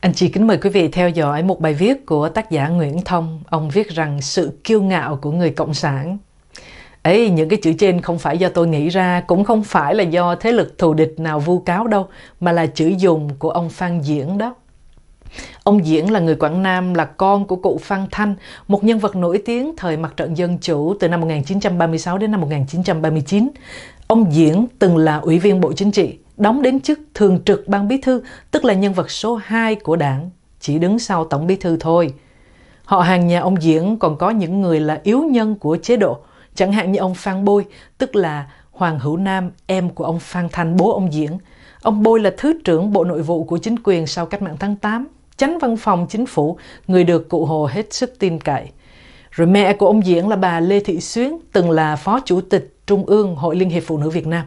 Anh chị kính mời quý vị theo dõi một bài viết của tác giả Nguyễn Thông. Ông viết rằng sự kiêu ngạo của người cộng sản. Ấy, những cái chữ trên không phải do tôi nghĩ ra, cũng không phải là do thế lực thù địch nào vu cáo đâu, mà là chữ dùng của ông Phan Diễn đó. Ông Diễn là người Quảng Nam, là con của cụ Phan Thanh, một nhân vật nổi tiếng thời mặt trận Dân Chủ từ năm 1936 đến năm 1939. Ông Diễn từng là Ủy viên Bộ Chính trị, đóng đến chức Thường trực Ban Bí Thư, tức là nhân vật số 2 của đảng, chỉ đứng sau Tổng Bí Thư thôi. Họ hàng nhà ông Diễn còn có những người là yếu nhân của chế độ, chẳng hạn như ông Phan Bôi, tức là Hoàng Hữu Nam, em của ông Phan Thanh, bố ông Diễn. Ông Bôi là Thứ trưởng Bộ Nội vụ của chính quyền sau cách mạng tháng 8 chánh văn phòng chính phủ, người được cụ Hồ hết sức tin cậy. Rồi mẹ của ông Diễn là bà Lê Thị Xuyến, từng là Phó Chủ tịch Trung ương Hội Liên hiệp Phụ nữ Việt Nam.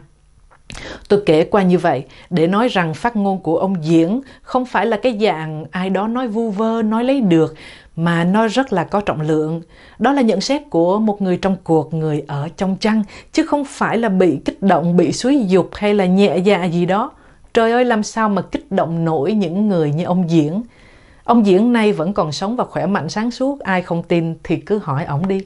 Tôi kể qua như vậy để nói rằng phát ngôn của ông Diễn không phải là cái dạng ai đó nói vu vơ, nói lấy được, mà nó rất là có trọng lượng. Đó là nhận xét của một người trong cuộc, người ở trong chăn, chứ không phải là bị kích động, bị suối dục hay là nhẹ dạ gì đó. Trời ơi làm sao mà kích động nổi những người như ông Diễn. Ông Diễn nay vẫn còn sống và khỏe mạnh sáng suốt, ai không tin thì cứ hỏi ổng đi.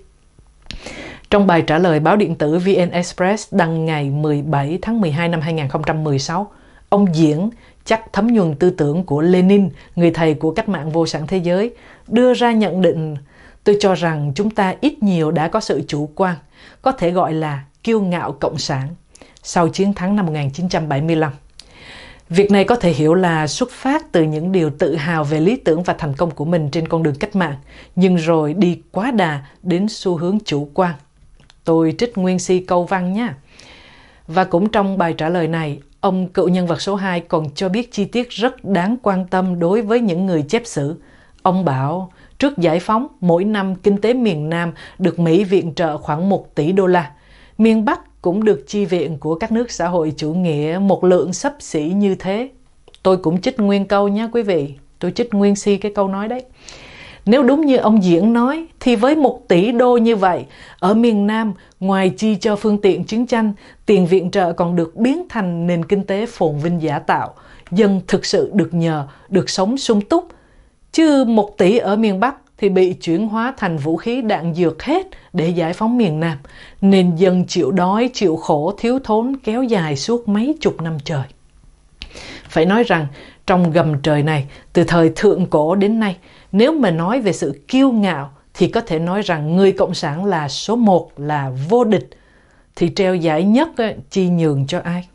Trong bài trả lời báo điện tử VN Express đăng ngày 17 tháng 12 năm 2016, ông Diễn chắc thấm nhuần tư tưởng của Lenin, người thầy của cách mạng vô sản thế giới, đưa ra nhận định tôi cho rằng chúng ta ít nhiều đã có sự chủ quan, có thể gọi là kiêu ngạo cộng sản sau chiến thắng năm 1975. Việc này có thể hiểu là xuất phát từ những điều tự hào về lý tưởng và thành công của mình trên con đường cách mạng, nhưng rồi đi quá đà đến xu hướng chủ quan. Tôi trích nguyên si câu văn nhé. Và cũng trong bài trả lời này, ông cựu nhân vật số 2 còn cho biết chi tiết rất đáng quan tâm đối với những người chép sử. Ông bảo, trước giải phóng, mỗi năm kinh tế miền Nam được Mỹ viện trợ khoảng 1 tỷ đô la. Miền Bắc cũng được chi viện của các nước xã hội chủ nghĩa một lượng sấp xỉ như thế. Tôi cũng trích nguyên câu nhé quý vị, tôi trích nguyên si cái câu nói đấy. Nếu đúng như ông Diễn nói, thì với một tỷ đô như vậy, ở miền Nam, ngoài chi cho phương tiện chiến tranh, tiền viện trợ còn được biến thành nền kinh tế phồn vinh giả tạo, dân thực sự được nhờ, được sống sung túc. Chứ một tỷ ở miền Bắc thì bị chuyển hóa thành vũ khí đạn dược hết để giải phóng miền Nam, nên dân chịu đói, chịu khổ, thiếu thốn kéo dài suốt mấy chục năm trời. Phải nói rằng, trong gầm trời này, từ thời thượng cổ đến nay, nếu mà nói về sự kiêu ngạo, thì có thể nói rằng người Cộng sản là số một, là vô địch, thì treo giải nhất chi nhường cho ai?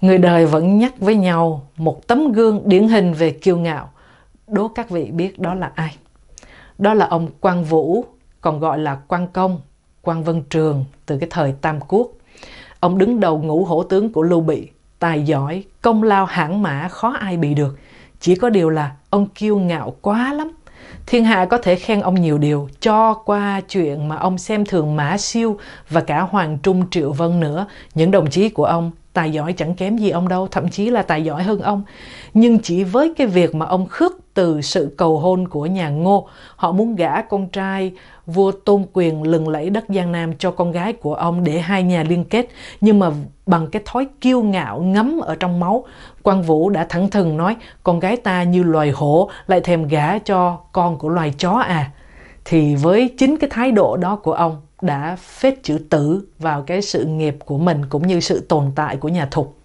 Người đời vẫn nhắc với nhau một tấm gương điển hình về kiêu ngạo. Đố các vị biết đó là ai? Đó là ông Quang Vũ, còn gọi là Quang Công, Quang Vân Trường từ cái thời Tam Quốc. Ông đứng đầu ngũ hổ tướng của Lưu Bị, tài giỏi, công lao hãng mã khó ai bị được. Chỉ có điều là ông kiêu ngạo quá lắm. Thiên hạ có thể khen ông nhiều điều, cho qua chuyện mà ông xem thường Mã Siêu và cả Hoàng Trung Triệu Vân nữa, những đồng chí của ông tài giỏi chẳng kém gì ông đâu, thậm chí là tài giỏi hơn ông. Nhưng chỉ với cái việc mà ông khước từ sự cầu hôn của nhà Ngô. Họ muốn gả con trai vua tôn quyền lừng lẫy đất Giang Nam cho con gái của ông để hai nhà liên kết. Nhưng mà bằng cái thói kiêu ngạo ngấm ở trong máu, Quang Vũ đã thẳng thừng nói con gái ta như loài hổ lại thèm gả cho con của loài chó à. Thì với chính cái thái độ đó của ông đã phết chữ tử vào cái sự nghiệp của mình cũng như sự tồn tại của nhà Thục.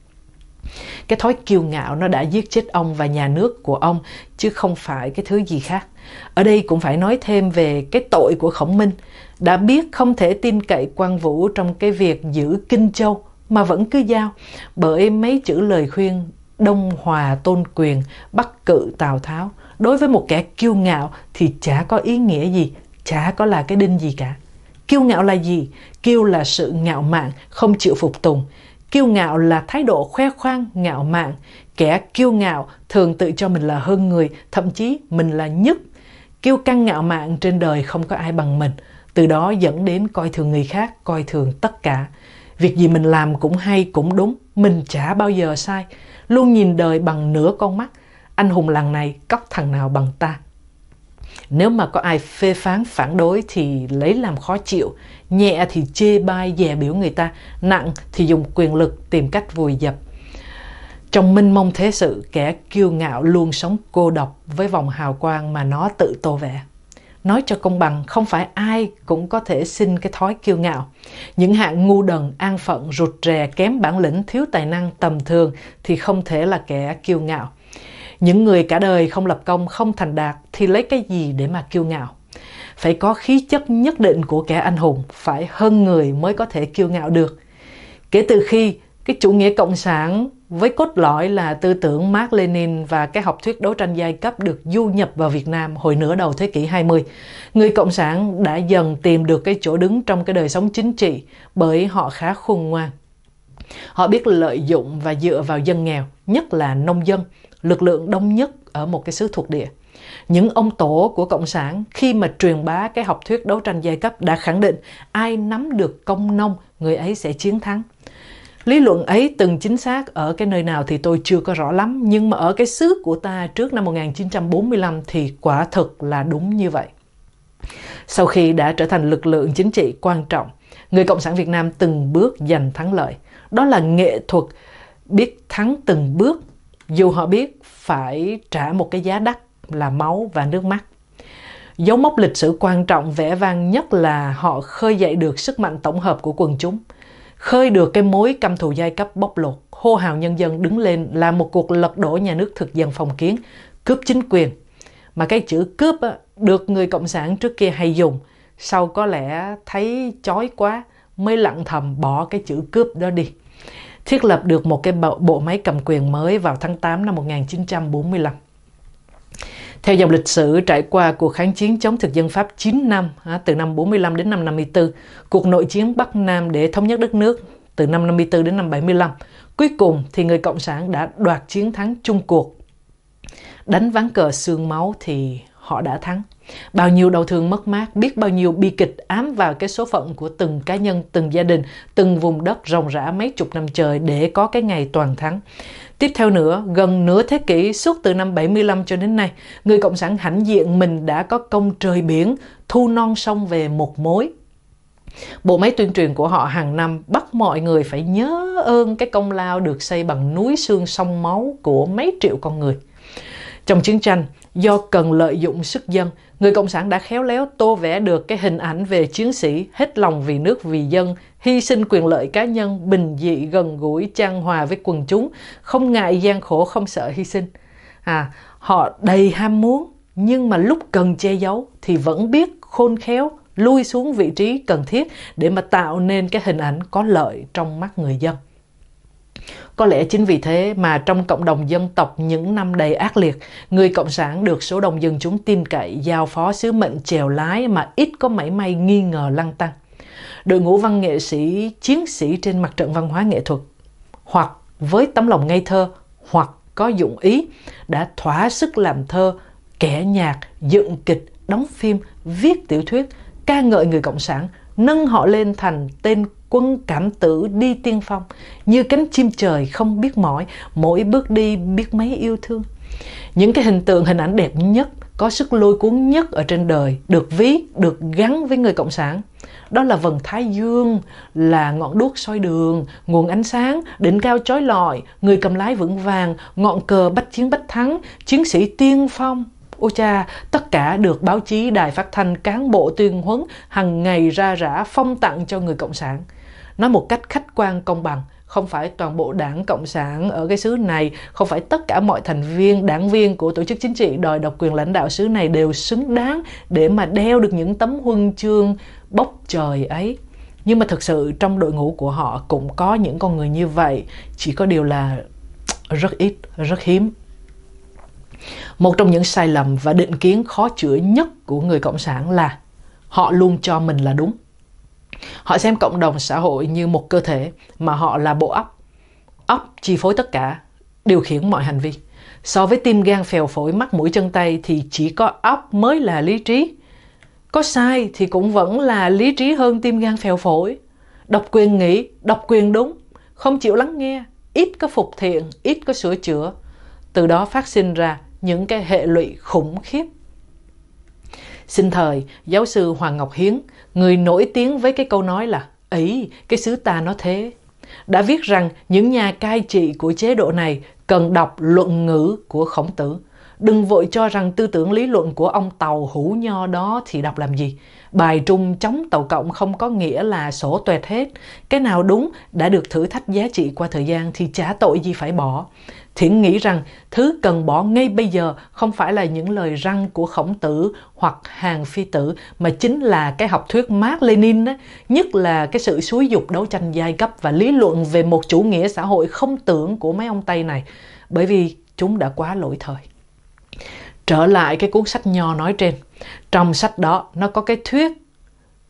Cái thói kiêu ngạo nó đã giết chết ông và nhà nước của ông chứ không phải cái thứ gì khác. Ở đây cũng phải nói thêm về cái tội của Khổng Minh đã biết không thể tin cậy quan Vũ trong cái việc giữ Kinh Châu mà vẫn cứ giao bởi mấy chữ lời khuyên đông hòa tôn quyền bắt cự Tào Tháo đối với một kẻ kiêu ngạo thì chả có ý nghĩa gì, chả có là cái đinh gì cả. Kiêu ngạo là gì? Kiêu là sự ngạo mạn, không chịu phục tùng. Kiêu ngạo là thái độ khoe khoang, ngạo mạn. Kẻ kiêu ngạo thường tự cho mình là hơn người, thậm chí mình là nhất. Kiêu căng ngạo mạn trên đời không có ai bằng mình. Từ đó dẫn đến coi thường người khác, coi thường tất cả. Việc gì mình làm cũng hay, cũng đúng. Mình chả bao giờ sai. Luôn nhìn đời bằng nửa con mắt. Anh hùng làng này cóc thằng nào bằng ta nếu mà có ai phê phán phản đối thì lấy làm khó chịu nhẹ thì chê bai dè biểu người ta nặng thì dùng quyền lực tìm cách vùi dập trong minh mông thế sự kẻ kiêu ngạo luôn sống cô độc với vòng hào quang mà nó tự tô vẽ nói cho công bằng không phải ai cũng có thể xin cái thói kiêu ngạo những hạng ngu đần an phận rụt rè kém bản lĩnh thiếu tài năng tầm thường thì không thể là kẻ kiêu ngạo những người cả đời không lập công, không thành đạt thì lấy cái gì để mà kiêu ngạo? Phải có khí chất nhất định của kẻ anh hùng, phải hơn người mới có thể kiêu ngạo được. Kể từ khi cái chủ nghĩa cộng sản với cốt lõi là tư tưởng Mark Lenin và cái học thuyết đấu tranh giai cấp được du nhập vào Việt Nam hồi nửa đầu thế kỷ 20. Người Cộng sản đã dần tìm được cái chỗ đứng trong cái đời sống chính trị bởi họ khá khôn ngoan. Họ biết lợi dụng và dựa vào dân nghèo, nhất là nông dân, lực lượng đông nhất ở một cái xứ thuộc địa. Những ông tổ của Cộng sản khi mà truyền bá cái học thuyết đấu tranh giai cấp đã khẳng định ai nắm được công nông người ấy sẽ chiến thắng. Lý luận ấy từng chính xác ở cái nơi nào thì tôi chưa có rõ lắm, nhưng mà ở cái xứ của ta trước năm 1945 thì quả thực là đúng như vậy. Sau khi đã trở thành lực lượng chính trị quan trọng, người Cộng sản Việt Nam từng bước giành thắng lợi. Đó là nghệ thuật biết thắng từng bước dù họ biết phải trả một cái giá đắt là máu và nước mắt. Dấu mốc lịch sử quan trọng vẽ vang nhất là họ khơi dậy được sức mạnh tổng hợp của quần chúng, khơi được cái mối căm thù giai cấp bóc lột, hô hào nhân dân đứng lên là một cuộc lật đổ nhà nước thực dân phong kiến, cướp chính quyền. Mà cái chữ cướp được người Cộng sản trước kia hay dùng, sau có lẽ thấy chói quá mới lặng thầm bỏ cái chữ cướp đó đi thiết lập được một cái bộ, bộ máy cầm quyền mới vào tháng 8 năm 1945. Theo dòng lịch sử trải qua cuộc kháng chiến chống thực dân Pháp 9 năm, từ năm 45 đến năm 54, cuộc nội chiến Bắc Nam để thống nhất đất nước từ năm 54 đến năm 75. Cuối cùng thì người Cộng sản đã đoạt chiến thắng chung cuộc. Đánh ván cờ xương máu thì họ đã thắng bao nhiêu đau thương mất mát biết bao nhiêu bi kịch ám vào cái số phận của từng cá nhân từng gia đình từng vùng đất ròng rã mấy chục năm trời để có cái ngày toàn thắng Tiếp theo nữa, gần nửa thế kỷ suốt từ năm 75 cho đến nay, người Cộng sản hãnh diện mình đã có công trời biển, thu non sông về một mối, Bộ máy tuyên truyền của họ hàng năm bắt mọi người phải nhớ ơn cái công lao được xây bằng núi xương sông máu của mấy triệu con người. Trong chiến tranh, do cần lợi dụng sức dân người Cộng sản đã khéo léo tô vẽ được cái hình ảnh về chiến sĩ hết lòng vì nước vì dân, hy sinh quyền lợi cá nhân, bình dị, gần gũi, trang hòa với quần chúng, không ngại gian khổ, không sợ hy sinh. À, họ đầy ham muốn, nhưng mà lúc cần che giấu thì vẫn biết khôn khéo lui xuống vị trí cần thiết để mà tạo nên cái hình ảnh có lợi trong mắt người dân. Có lẽ chính vì thế mà trong cộng đồng dân tộc những năm đầy ác liệt, người Cộng sản được số đông dân chúng tin cậy giao phó sứ mệnh chèo lái mà ít có mảy may nghi ngờ lăng tăng. Đội ngũ văn nghệ sĩ, chiến sĩ trên mặt trận văn hóa nghệ thuật, hoặc với tấm lòng ngây thơ, hoặc có dụng ý, đã thỏa sức làm thơ, kẻ nhạc, dựng kịch, đóng phim, viết tiểu thuyết, ca ngợi người Cộng sản, nâng họ lên thành tên quân cảm tử đi tiên phong như cánh chim trời không biết mỏi mỗi bước đi biết mấy yêu thương những cái hình tượng hình ảnh đẹp nhất có sức lôi cuốn nhất ở trên đời được viết được gắn với người cộng sản đó là vần thái dương là ngọn đuốc soi đường nguồn ánh sáng đỉnh cao chói lọi người cầm lái vững vàng ngọn cờ bách chiến bách thắng chiến sĩ tiên phong Ô cha, tất cả được báo chí, đài phát thanh, cán bộ tuyên huấn hằng ngày ra rã phong tặng cho người Cộng sản. Nói một cách khách quan công bằng, không phải toàn bộ đảng Cộng sản ở cái xứ này, không phải tất cả mọi thành viên, đảng viên của tổ chức chính trị đòi độc quyền lãnh đạo xứ này đều xứng đáng để mà đeo được những tấm huân chương bốc trời ấy. Nhưng mà thực sự trong đội ngũ của họ cũng có những con người như vậy, chỉ có điều là rất ít, rất hiếm. Một trong những sai lầm và định kiến khó chữa nhất của người cộng sản là họ luôn cho mình là đúng. Họ xem cộng đồng xã hội như một cơ thể mà họ là bộ óc. Óc chi phối tất cả, điều khiển mọi hành vi. So với tim gan phèo phổi mắt mũi chân tay thì chỉ có óc mới là lý trí. Có sai thì cũng vẫn là lý trí hơn tim gan phèo phổi. Độc quyền nghĩ, độc quyền đúng, không chịu lắng nghe, ít có phục thiện, ít có sửa chữa. Từ đó phát sinh ra những cái hệ lụy khủng khiếp. Xin thời, giáo sư Hoàng Ngọc Hiến, người nổi tiếng với cái câu nói là ấy cái xứ ta nó thế, đã viết rằng những nhà cai trị của chế độ này cần đọc luận ngữ của khổng tử. Đừng vội cho rằng tư tưởng lý luận của ông Tàu Hữu Nho đó thì đọc làm gì bài trung chống tàu cộng không có nghĩa là sổ tuệt hết. Cái nào đúng đã được thử thách giá trị qua thời gian thì chả tội gì phải bỏ. Thiện nghĩ rằng thứ cần bỏ ngay bây giờ không phải là những lời răng của khổng tử hoặc hàng phi tử mà chính là cái học thuyết Mark Lenin đó, nhất là cái sự suối dục đấu tranh giai cấp và lý luận về một chủ nghĩa xã hội không tưởng của mấy ông Tây này bởi vì chúng đã quá lỗi thời. Trở lại cái cuốn sách nho nói trên, trong sách đó nó có cái thuyết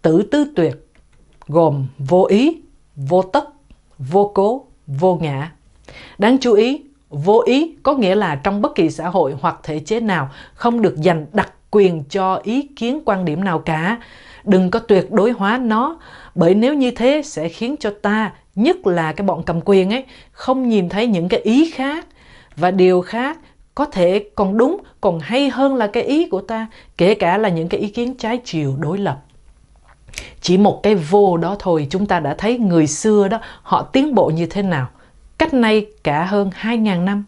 tử tứ tuyệt gồm vô ý, vô tất, vô cố, vô ngã. Đáng chú ý, vô ý có nghĩa là trong bất kỳ xã hội hoặc thể chế nào không được dành đặc quyền cho ý kiến quan điểm nào cả. Đừng có tuyệt đối hóa nó, bởi nếu như thế sẽ khiến cho ta, nhất là cái bọn cầm quyền ấy, không nhìn thấy những cái ý khác và điều khác có thể còn đúng còn hay hơn là cái ý của ta kể cả là những cái ý kiến trái chiều đối lập chỉ một cái vô đó thôi chúng ta đã thấy người xưa đó họ tiến bộ như thế nào cách nay cả hơn 2.000 năm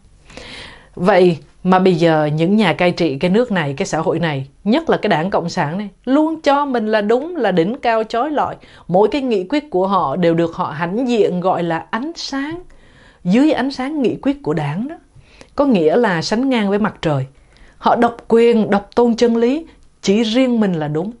vậy mà bây giờ những nhà cai trị cái nước này cái xã hội này nhất là cái đảng cộng sản này luôn cho mình là đúng là đỉnh cao chói lọi mỗi cái nghị quyết của họ đều được họ hãnh diện gọi là ánh sáng dưới ánh sáng nghị quyết của đảng đó có nghĩa là sánh ngang với mặt trời. Họ độc quyền, độc tôn chân lý, chỉ riêng mình là đúng.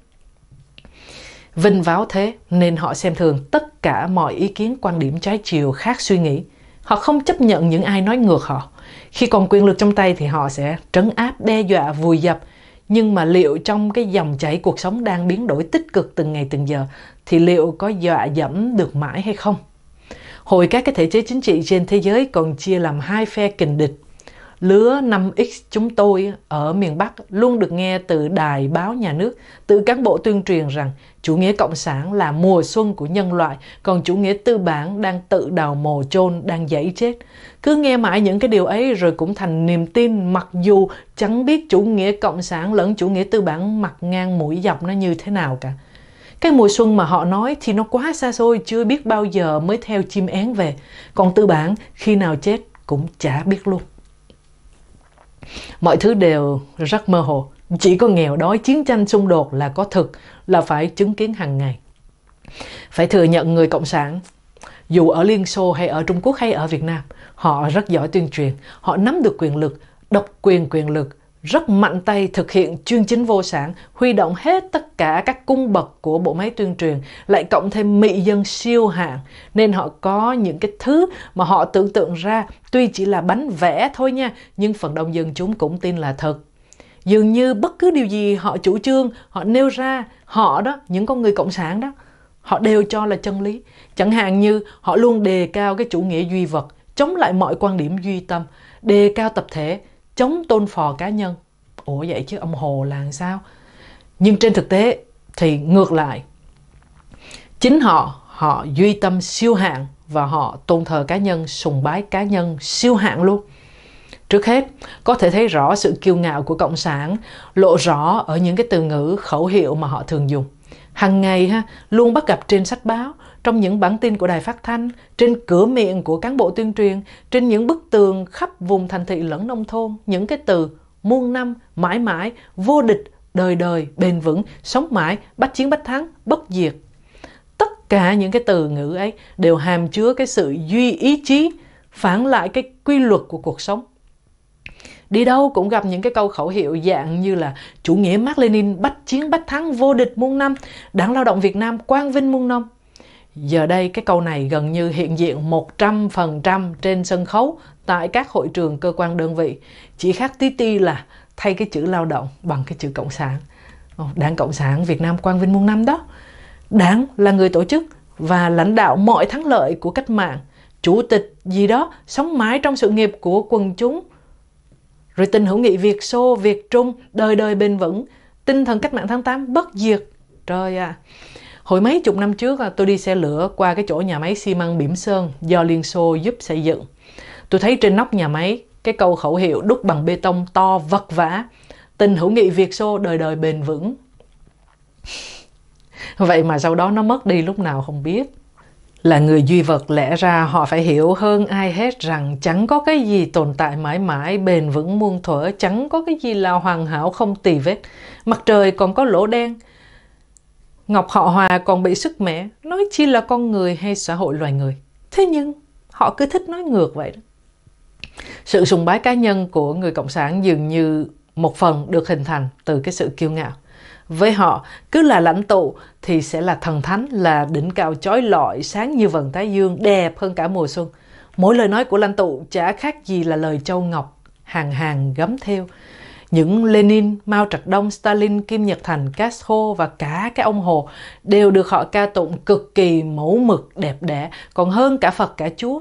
Vinh váo thế nên họ xem thường tất cả mọi ý kiến quan điểm trái chiều khác suy nghĩ. Họ không chấp nhận những ai nói ngược họ. Khi còn quyền lực trong tay thì họ sẽ trấn áp, đe dọa, vùi dập. Nhưng mà liệu trong cái dòng chảy cuộc sống đang biến đổi tích cực từng ngày từng giờ thì liệu có dọa dẫm được mãi hay không? Hồi các cái thể chế chính trị trên thế giới còn chia làm hai phe kình địch lứa 5X chúng tôi ở miền Bắc luôn được nghe từ đài báo nhà nước, từ cán bộ tuyên truyền rằng chủ nghĩa cộng sản là mùa xuân của nhân loại, còn chủ nghĩa tư bản đang tự đào mồ chôn, đang dẫy chết. Cứ nghe mãi những cái điều ấy rồi cũng thành niềm tin mặc dù chẳng biết chủ nghĩa cộng sản lẫn chủ nghĩa tư bản mặt ngang mũi dọc nó như thế nào cả. Cái mùa xuân mà họ nói thì nó quá xa xôi, chưa biết bao giờ mới theo chim én về. Còn tư bản khi nào chết cũng chả biết luôn mọi thứ đều rất mơ hồ chỉ có nghèo đói chiến tranh xung đột là có thực là phải chứng kiến hàng ngày phải thừa nhận người cộng sản dù ở liên xô hay ở trung quốc hay ở việt nam họ rất giỏi tuyên truyền họ nắm được quyền lực độc quyền quyền lực rất mạnh tay thực hiện chương chính vô sản, huy động hết tất cả các cung bậc của bộ máy tuyên truyền, lại cộng thêm mị dân siêu hạng, nên họ có những cái thứ mà họ tưởng tượng ra tuy chỉ là bánh vẽ thôi nha, nhưng phần đông dân chúng cũng tin là thật. Dường như bất cứ điều gì họ chủ trương, họ nêu ra, họ đó, những con người cộng sản đó, họ đều cho là chân lý. Chẳng hạn như họ luôn đề cao cái chủ nghĩa duy vật, chống lại mọi quan điểm duy tâm, đề cao tập thể, chống tôn phò cá nhân ủa vậy chứ ông hồ là làm sao nhưng trên thực tế thì ngược lại chính họ họ duy tâm siêu hạng và họ tôn thờ cá nhân sùng bái cá nhân siêu hạng luôn trước hết có thể thấy rõ sự kiêu ngạo của cộng sản lộ rõ ở những cái từ ngữ khẩu hiệu mà họ thường dùng hàng ngày ha luôn bắt gặp trên sách báo trong những bản tin của đài phát thanh, trên cửa miệng của cán bộ tuyên truyền, trên những bức tường khắp vùng thành thị lẫn nông thôn, những cái từ muôn năm, mãi mãi, vô địch, đời đời, bền vững, sống mãi, bách chiến bách thắng, bất diệt. Tất cả những cái từ ngữ ấy đều hàm chứa cái sự duy ý chí, phản lại cái quy luật của cuộc sống. Đi đâu cũng gặp những cái câu khẩu hiệu dạng như là chủ nghĩa Mác Lênin bách chiến bách thắng vô địch muôn năm, đảng lao động Việt Nam quang vinh muôn năm. Giờ đây cái câu này gần như hiện diện 100% trên sân khấu tại các hội trường cơ quan đơn vị. Chỉ khác tí ti là thay cái chữ lao động bằng cái chữ cộng sản. Đảng Cộng sản Việt Nam Quang Vinh Muôn Năm đó. Đảng là người tổ chức và lãnh đạo mọi thắng lợi của cách mạng. Chủ tịch gì đó sống mãi trong sự nghiệp của quần chúng. Rồi tình hữu nghị Việt Xô, Việt Trung, đời đời bền vững. Tinh thần cách mạng tháng 8 bất diệt. Trời ạ. À Hồi mấy chục năm trước à, tôi đi xe lửa qua cái chỗ nhà máy xi măng Bỉm Sơn do Liên Xô giúp xây dựng. Tôi thấy trên nóc nhà máy cái câu khẩu hiệu đúc bằng bê tông to vật vã tình hữu nghị Việt Xô đời đời bền vững. Vậy mà sau đó nó mất đi lúc nào không biết. Là người duy vật lẽ ra họ phải hiểu hơn ai hết rằng chẳng có cái gì tồn tại mãi mãi, bền vững muôn thuở, chẳng có cái gì là hoàn hảo không tì vết. Mặt trời còn có lỗ đen, Ngọc họ Hòa còn bị sức mẻ, nói chi là con người hay xã hội loài người. Thế nhưng, họ cứ thích nói ngược vậy đó. Sự sùng bái cá nhân của người Cộng sản dường như một phần được hình thành từ cái sự kiêu ngạo. Với họ, cứ là lãnh tụ thì sẽ là thần thánh, là đỉnh cao chói lọi, sáng như vầng thái dương, đẹp hơn cả mùa xuân. Mỗi lời nói của lãnh tụ chả khác gì là lời châu Ngọc, hàng hàng gấm theo, những Lenin, Mao Trạch Đông, Stalin, Kim Nhật Thành, Castro và cả các ông Hồ đều được họ ca tụng cực kỳ mẫu mực đẹp đẽ, còn hơn cả Phật cả Chúa.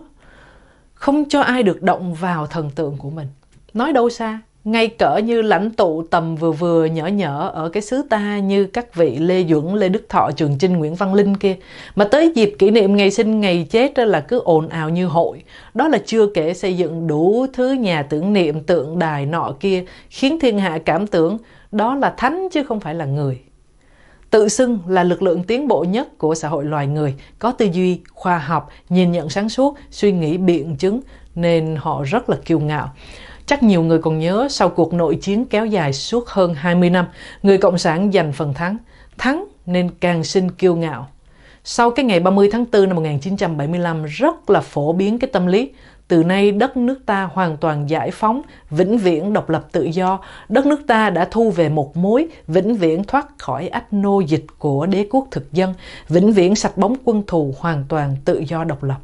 Không cho ai được động vào thần tượng của mình. Nói đâu xa, ngay cỡ như lãnh tụ tầm vừa vừa nhỏ nhỏ ở cái xứ ta như các vị Lê Duẩn, Lê Đức Thọ, Trường Chinh, Nguyễn Văn Linh kia. Mà tới dịp kỷ niệm ngày sinh ngày chết là cứ ồn ào như hội. Đó là chưa kể xây dựng đủ thứ nhà tưởng niệm tượng đài nọ kia khiến thiên hạ cảm tưởng đó là thánh chứ không phải là người. Tự xưng là lực lượng tiến bộ nhất của xã hội loài người, có tư duy, khoa học, nhìn nhận sáng suốt, suy nghĩ biện chứng nên họ rất là kiêu ngạo. Chắc nhiều người còn nhớ sau cuộc nội chiến kéo dài suốt hơn 20 năm, người Cộng sản giành phần thắng, thắng nên càng xin kiêu ngạo. Sau cái ngày 30 tháng 4 năm 1975 rất là phổ biến cái tâm lý từ nay đất nước ta hoàn toàn giải phóng, vĩnh viễn độc lập tự do, đất nước ta đã thu về một mối, vĩnh viễn thoát khỏi ách nô dịch của đế quốc thực dân, vĩnh viễn sạch bóng quân thù hoàn toàn tự do độc lập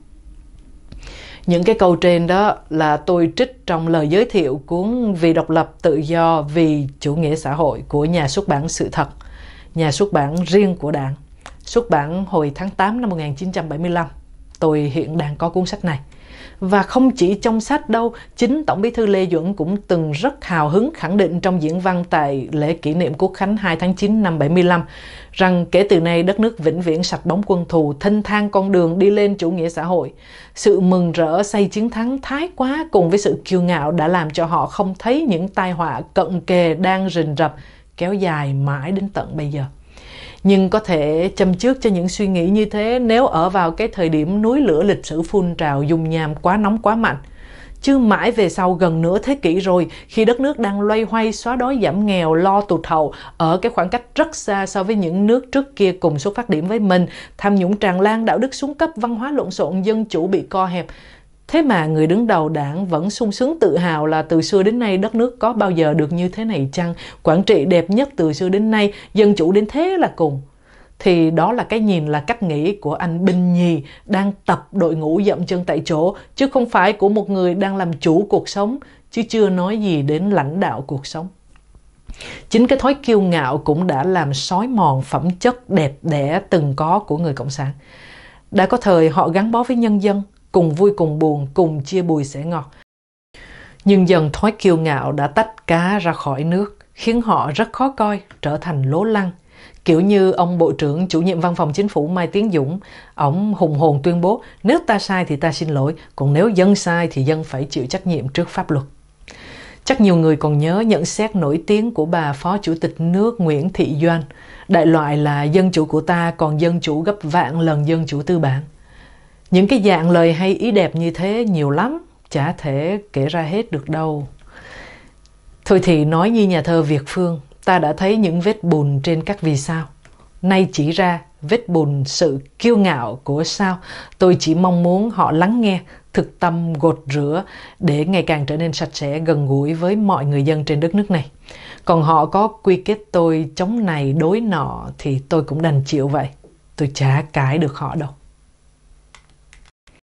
những cái câu trên đó là tôi trích trong lời giới thiệu cuốn Vì độc lập tự do vì chủ nghĩa xã hội của nhà xuất bản Sự thật, nhà xuất bản riêng của Đảng, xuất bản hồi tháng 8 năm 1975. Tôi hiện đang có cuốn sách này. Và không chỉ trong sách đâu, chính Tổng bí thư Lê Duẩn cũng từng rất hào hứng khẳng định trong diễn văn tại lễ kỷ niệm Quốc Khánh 2 tháng 9 năm 75 rằng kể từ nay đất nước vĩnh viễn sạch bóng quân thù, thênh thang con đường đi lên chủ nghĩa xã hội. Sự mừng rỡ say chiến thắng thái quá cùng với sự kiêu ngạo đã làm cho họ không thấy những tai họa cận kề đang rình rập kéo dài mãi đến tận bây giờ nhưng có thể châm trước cho những suy nghĩ như thế nếu ở vào cái thời điểm núi lửa lịch sử phun trào dung nham quá nóng quá mạnh chứ mãi về sau gần nửa thế kỷ rồi khi đất nước đang loay hoay xóa đói giảm nghèo lo tụt hậu ở cái khoảng cách rất xa so với những nước trước kia cùng xuất phát điểm với mình tham nhũng tràn lan đạo đức xuống cấp văn hóa lộn xộn dân chủ bị co hẹp Thế mà người đứng đầu đảng vẫn sung sướng tự hào là từ xưa đến nay đất nước có bao giờ được như thế này chăng? Quản trị đẹp nhất từ xưa đến nay, dân chủ đến thế là cùng. Thì đó là cái nhìn là cách nghĩ của anh Binh Nhì đang tập đội ngũ dậm chân tại chỗ, chứ không phải của một người đang làm chủ cuộc sống, chứ chưa nói gì đến lãnh đạo cuộc sống. Chính cái thói kiêu ngạo cũng đã làm sói mòn phẩm chất đẹp đẽ từng có của người Cộng sản. Đã có thời họ gắn bó với nhân dân, cùng vui cùng buồn, cùng chia bùi sẻ ngọt. Nhưng dần thói kiêu ngạo đã tách cá ra khỏi nước, khiến họ rất khó coi, trở thành lố lăng. Kiểu như ông Bộ trưởng chủ nhiệm văn phòng chính phủ Mai Tiến Dũng, ông hùng hồn tuyên bố nếu ta sai thì ta xin lỗi, còn nếu dân sai thì dân phải chịu trách nhiệm trước pháp luật. Chắc nhiều người còn nhớ nhận xét nổi tiếng của bà Phó Chủ tịch nước Nguyễn Thị Doan. Đại loại là dân chủ của ta còn dân chủ gấp vạn lần dân chủ tư bản những cái dạng lời hay ý đẹp như thế nhiều lắm chả thể kể ra hết được đâu thôi thì nói như nhà thơ việt phương ta đã thấy những vết bùn trên các vì sao nay chỉ ra vết bùn sự kiêu ngạo của sao tôi chỉ mong muốn họ lắng nghe thực tâm gột rửa để ngày càng trở nên sạch sẽ gần gũi với mọi người dân trên đất nước này còn họ có quy kết tôi chống này đối nọ thì tôi cũng đành chịu vậy tôi chả cãi được họ đâu